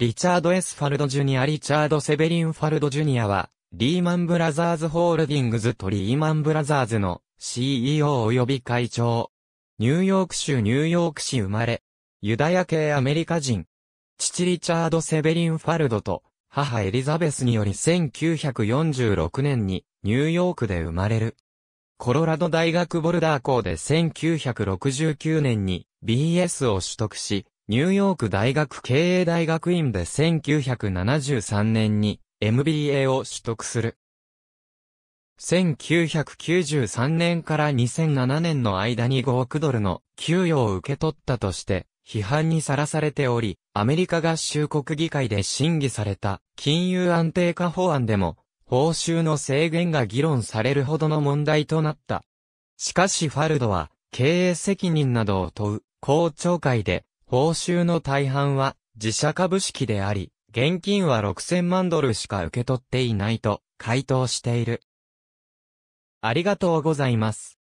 リチャード・エスファルド・ジュニア・リチャード・セベリン・ファルド・ジュニアは、リーマン・ブラザーズ・ホールディングズとリーマン・ブラザーズの CEO 及び会長。ニューヨーク州ニューヨーク市生まれ。ユダヤ系アメリカ人。父リチャード・セベリン・ファルドと、母エリザベスにより1946年にニューヨークで生まれる。コロラド大学ボルダー校で1969年に BS を取得し、ニューヨーク大学経営大学院で1973年に MBA を取得する。1993年から2007年の間に5億ドルの給与を受け取ったとして批判にさらされており、アメリカ合衆国議会で審議された金融安定化法案でも報酬の制限が議論されるほどの問題となった。しかしファルドは経営責任などを問う公聴会で報酬の大半は自社株式であり、現金は6000万ドルしか受け取っていないと回答している。ありがとうございます。